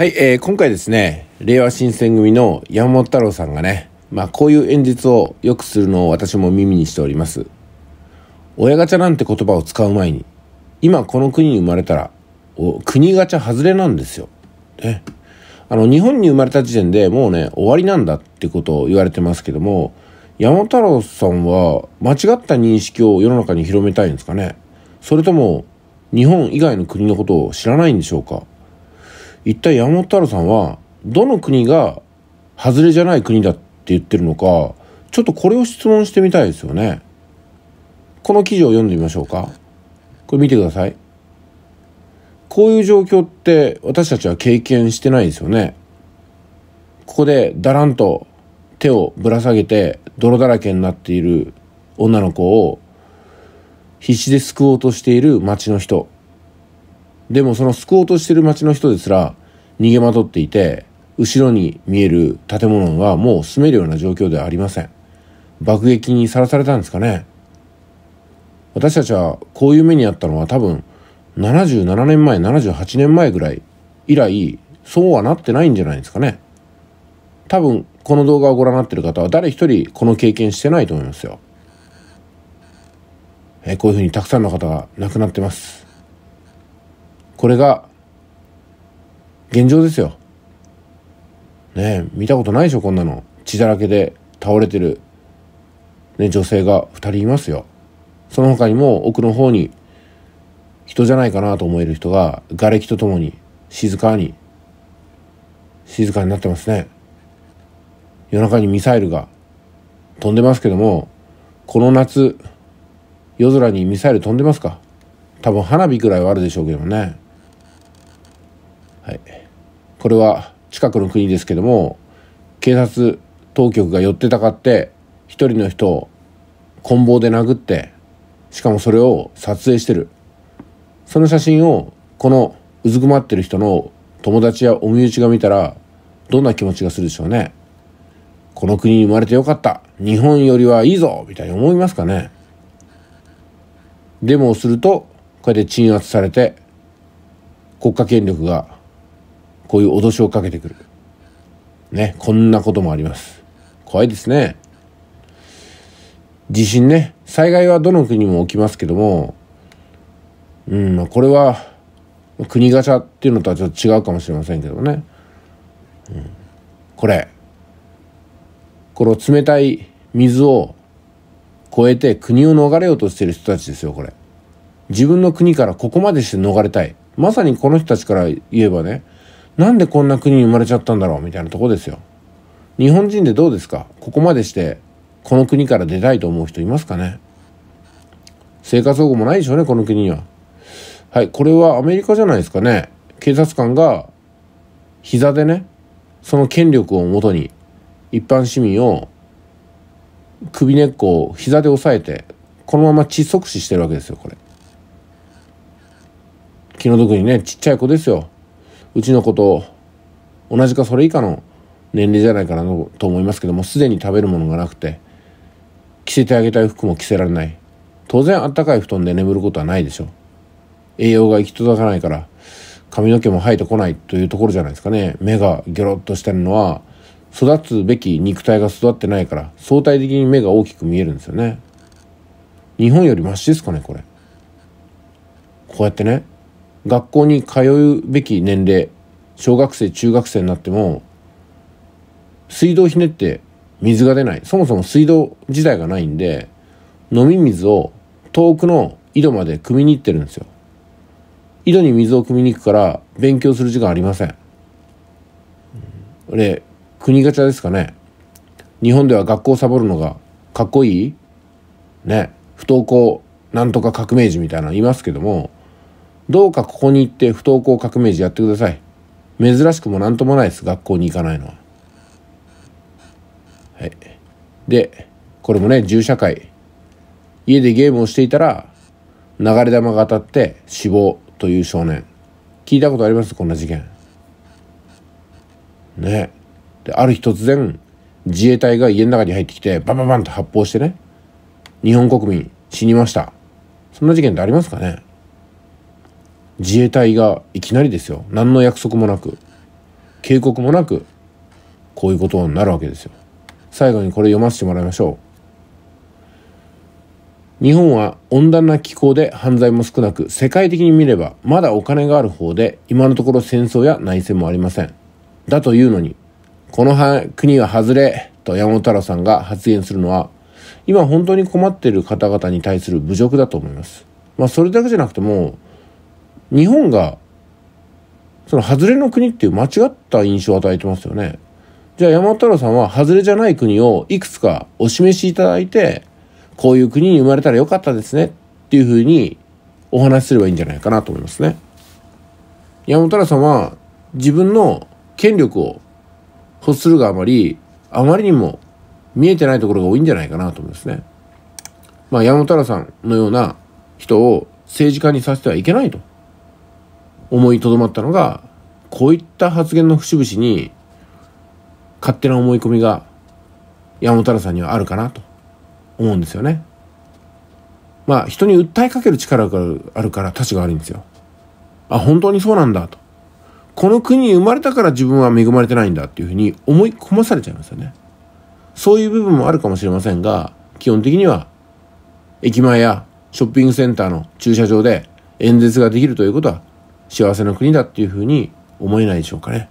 はい、えー、今回ですね、令和新選組の山本太郎さんがね、まあこういう演説をよくするのを私も耳にしております。親ガチャなんて言葉を使う前に、今この国に生まれたら、国ガチャ外れなんですよ。ね。あの、日本に生まれた時点でもうね、終わりなんだってことを言われてますけども、山本太郎さんは間違った認識を世の中に広めたいんですかねそれとも、日本以外の国のことを知らないんでしょうか一体山本太郎さんはどの国が外れじゃない国だって言ってるのかちょっとこれを質問してみたいですよねこの記事を読んでみましょうかこれ見てくださいこういう状況って私たちは経験してないですよねここでだらんと手をぶら下げて泥だらけになっている女の子を必死で救おうとしている町の人でもその救おうとしてる町の人ですら逃げまとっていて、後ろに見える建物はもう住めるような状況ではありません。爆撃にさらされたんですかね。私たちはこういう目にあったのは多分77年前、78年前ぐらい以来、そうはなってないんじゃないですかね。多分この動画をご覧になってる方は誰一人この経験してないと思いますよ。えこういうふうにたくさんの方が亡くなってます。これが現状ですよ。ね見たことないでしょこんなの血だらけで倒れてる、ね、女性が2人いますよ。その他にも奥の方に人じゃないかなと思える人が瓦礫とともに静かに静かになってますね。夜中にミサイルが飛んでますけどもこの夏夜空にミサイル飛んでますか多分花火くらいはあるでしょうけどもね。はい、これは近くの国ですけども警察当局が寄ってたかって一人の人を棍棒で殴ってしかもそれを撮影してるその写真をこのうずくまってる人の友達やお身内が見たらどんな気持ちがするでしょうねこの国に生まれてよかった日本よりはいいぞみたいに思いますかねデモをするとこうやって鎮圧されて国家権力がこういう脅しをかけてくる。ね、こんなこともあります。怖いですね。地震ね、災害はどの国も起きますけども、うん、これは国ガチャっていうのとはちょっと違うかもしれませんけどね。うん、これ、この冷たい水を越えて国を逃れようとしてる人たちですよ、これ。自分の国からここまでして逃れたい。まさにこの人たちから言えばね、なんでこんな国に生まれちゃったんだろうみたいなとこですよ。日本人でどうですかここまでしてこの国から出たいと思う人いますかね生活保護もないでしょうね、この国には。はい、これはアメリカじゃないですかね。警察官が膝でね、その権力をもとに一般市民を首根っこを膝で押さえて、このまま窒息死してるわけですよ、これ。気の毒にね、ちっちゃい子ですよ。うちの子と同じかそれ以下の年齢じゃないかなと思いますけどもすでに食べるものがなくて着せてあげたい服も着せられない当然あったかい布団で眠ることはないでしょう栄養が行き届かないから髪の毛も生えてこないというところじゃないですかね目がギョロッとしてるのは育つべき肉体が育ってないから相対的に目が大きく見えるんですよね日本よりマシですかねこれこうやってね学校に通うべき年齢小学生中学生になっても水道ひねって水が出ないそもそも水道自体がないんで飲み水を遠くの井戸まで汲みに行ってるんですよ井戸に水を汲みに行くから勉強する時間ありません俺、れ国ガチャですかね日本では学校サボるのがかっこいいね不登校なんとか革命児みたいなのいますけどもどうかここに行って不登校革命児やってください。珍しくも何ともないです。学校に行かないのは。はい。で、これもね、銃社会。家でゲームをしていたら、流れ弾が当たって死亡という少年。聞いたことありますこんな事件。ねで、ある日突然、自衛隊が家の中に入ってきて、バンバンバンと発砲してね、日本国民死にました。そんな事件ってありますかね自衛隊がいきなりですよ何の約束もなく警告もなくこういうことになるわけですよ最後にこれ読ませてもらいましょう日本は温暖な気候で犯罪も少なく世界的に見ればまだお金がある方で今のところ戦争や内戦もありませんだというのにこの国は外れと山本太郎さんが発言するのは今本当に困っている方々に対する侮辱だと思いますまあそれだけじゃなくても日本がその外れの国っていう間違った印象を与えてますよね。じゃあ山本太郎さんは外れじゃない国をいくつかお示しいただいて、こういう国に生まれたらよかったですねっていうふうにお話しすればいいんじゃないかなと思いますね。山本太郎さんは自分の権力を欲するがあまり、あまりにも見えてないところが多いんじゃないかなと思いますね。まあ山本太郎さんのような人を政治家にさせてはいけないと。思いとどまったのがこういった発言の節々に勝手な思い込みが山本太さんにはあるかなと思うんですよね。まあ人に訴えかける力があるから立ちが悪いんですよ。あ本当にそうなんだと。この国に生まれたから自分は恵まれてないんだっていうふうに思い込まされちゃいますよね。そういう部分もあるかもしれませんが基本的には駅前やショッピングセンターの駐車場で演説ができるということは幸せな国だっていうふうに思えないでしょうかね。